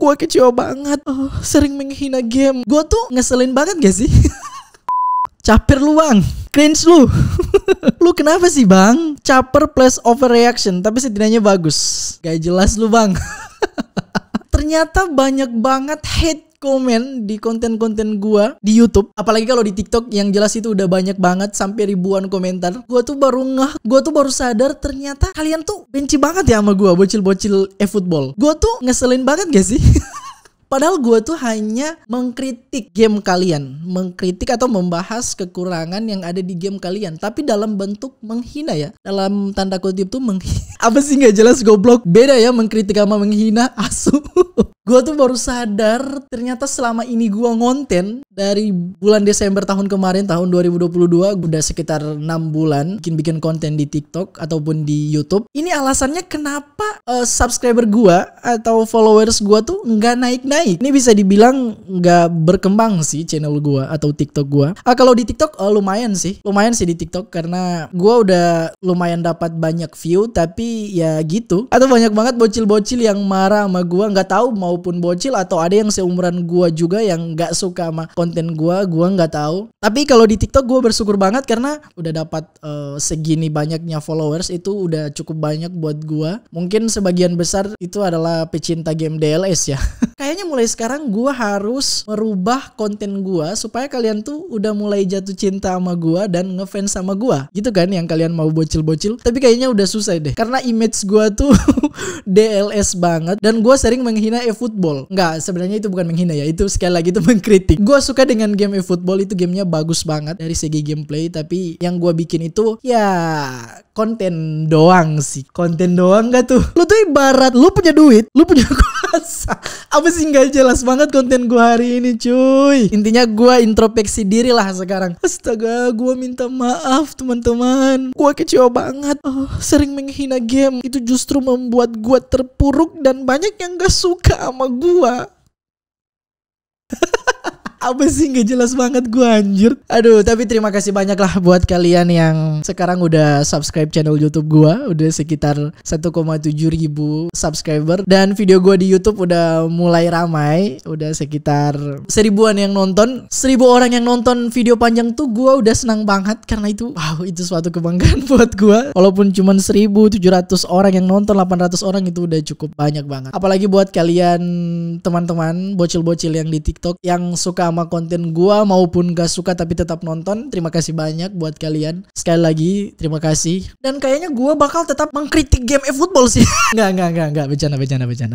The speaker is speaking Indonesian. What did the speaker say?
Gue kecewa banget. Oh, sering menghina game. Gue tuh ngeselin banget gak sih? Caper luang. Cringe lu. lu kenapa sih bang? Caper plus overreaction. Tapi setidaknya bagus. Gak jelas lu bang. Ternyata banyak banget hate komen di konten-konten gua di YouTube, apalagi kalau di TikTok yang jelas itu udah banyak banget sampai ribuan komentar. Gua tuh baru ngeh, gua tuh baru sadar ternyata kalian tuh benci banget ya sama gua bocil-bocil e-football. Gua tuh ngeselin banget gak sih? Padahal gue tuh hanya mengkritik game kalian, mengkritik atau membahas kekurangan yang ada di game kalian, tapi dalam bentuk menghina ya. Dalam tanda kutip tuh menghina. Apa sih gak jelas goblok? Beda ya mengkritik sama menghina asu gue tuh baru sadar ternyata selama ini gue ngonten dari bulan Desember tahun kemarin tahun 2022 gue udah sekitar enam bulan bikin bikin konten di TikTok ataupun di YouTube. Ini alasannya kenapa uh, subscriber gue atau followers gue tuh nggak naik naik. Ini bisa dibilang nggak berkembang sih channel gue atau TikTok gue. Ah kalau di TikTok uh, lumayan sih, lumayan sih di TikTok karena gue udah lumayan dapat banyak view tapi ya gitu. Atau banyak banget bocil-bocil yang marah sama gue nggak tahu mau pun bocil atau ada yang seumuran gua juga yang nggak suka sama konten gua, gua nggak tahu. Tapi kalau di TikTok gua bersyukur banget karena udah dapat uh, segini banyaknya followers itu udah cukup banyak buat gua. Mungkin sebagian besar itu adalah pecinta game DLS ya. kayaknya mulai sekarang gue harus merubah konten gue supaya kalian tuh udah mulai jatuh cinta sama gue dan ngefans sama gue gitu kan yang kalian mau bocil-bocil tapi kayaknya udah susah deh karena image gue tuh DLS banget dan gue sering menghina e-football nggak sebenarnya itu bukan menghina ya itu sekali lagi itu mengkritik gue suka dengan game e-football itu gamenya bagus banget dari segi gameplay tapi yang gue bikin itu ya konten doang sih konten doang gak tuh lu tuh ibarat lu punya duit lu punya kuasa apa sih nggak jelas banget konten gua hari ini cuy Intinya gua introspeksi diri lah sekarang Astaga gua minta maaf teman-teman gua kecewa banget oh, Sering menghina game Itu justru membuat gua terpuruk Dan banyak yang gak suka sama gua apa sih nggak jelas banget gue anjir aduh tapi terima kasih banyak lah buat kalian yang sekarang udah subscribe channel YouTube gue udah sekitar 1,7 ribu subscriber dan video gue di YouTube udah mulai ramai udah sekitar seribuan yang nonton seribu orang yang nonton video panjang tuh gue udah senang banget karena itu wow itu suatu kebanggaan buat gue walaupun cuma 1700 orang yang nonton 800 orang itu udah cukup banyak banget apalagi buat kalian teman-teman bocil-bocil yang di TikTok yang suka sama konten gua maupun gak suka tapi tetap nonton, terima kasih banyak buat kalian. Sekali lagi terima kasih. Dan kayaknya gua bakal tetap mengkritik game football sih. nggak nggak nggak nggak bercanda, bercanda, bercanda.